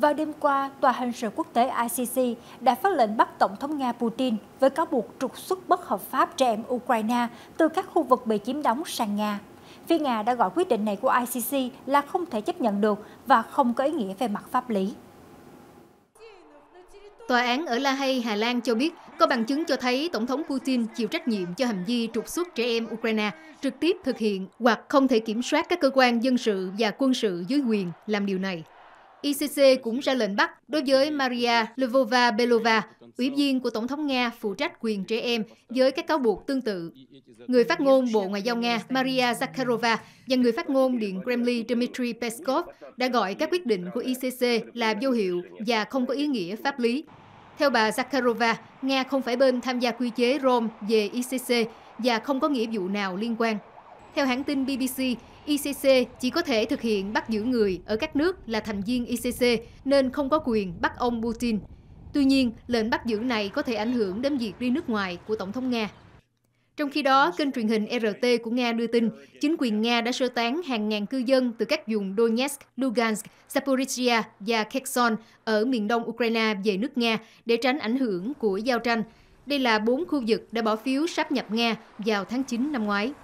Vào đêm qua, Tòa hình sự quốc tế ICC đã phát lệnh bắt Tổng thống Nga Putin với cáo buộc trục xuất bất hợp pháp trẻ em Ukraine từ các khu vực bị chiếm đóng sang Nga. Phía Nga đã gọi quyết định này của ICC là không thể chấp nhận được và không có ý nghĩa về mặt pháp lý. Tòa án ở La Hay, Hà Lan cho biết có bằng chứng cho thấy Tổng thống Putin chịu trách nhiệm cho hành vi trục xuất trẻ em Ukraine trực tiếp thực hiện hoặc không thể kiểm soát các cơ quan dân sự và quân sự dưới quyền làm điều này. ICC cũng ra lệnh bắt đối với Maria Lvova Belova, ủy viên của Tổng thống Nga phụ trách quyền trẻ em với các cáo buộc tương tự. Người phát ngôn Bộ Ngoại giao Nga Maria Zakharova và người phát ngôn Điện Kremlin Dmitry Peskov đã gọi các quyết định của ICC là vô hiệu và không có ý nghĩa pháp lý. Theo bà Zakharova, Nga không phải bên tham gia quy chế Rome về ICC và không có nghĩa vụ nào liên quan. Theo hãng tin BBC, ICC chỉ có thể thực hiện bắt giữ người ở các nước là thành viên ICC nên không có quyền bắt ông Putin. Tuy nhiên, lệnh bắt giữ này có thể ảnh hưởng đến việc đi nước ngoài của Tổng thống Nga. Trong khi đó, kênh truyền hình RT của Nga đưa tin, chính quyền Nga đã sơ tán hàng ngàn cư dân từ các vùng Donetsk, Lugansk, Zaporizhia và Kherson ở miền đông Ukraine về nước Nga để tránh ảnh hưởng của giao tranh. Đây là bốn khu vực đã bỏ phiếu sáp nhập Nga vào tháng 9 năm ngoái.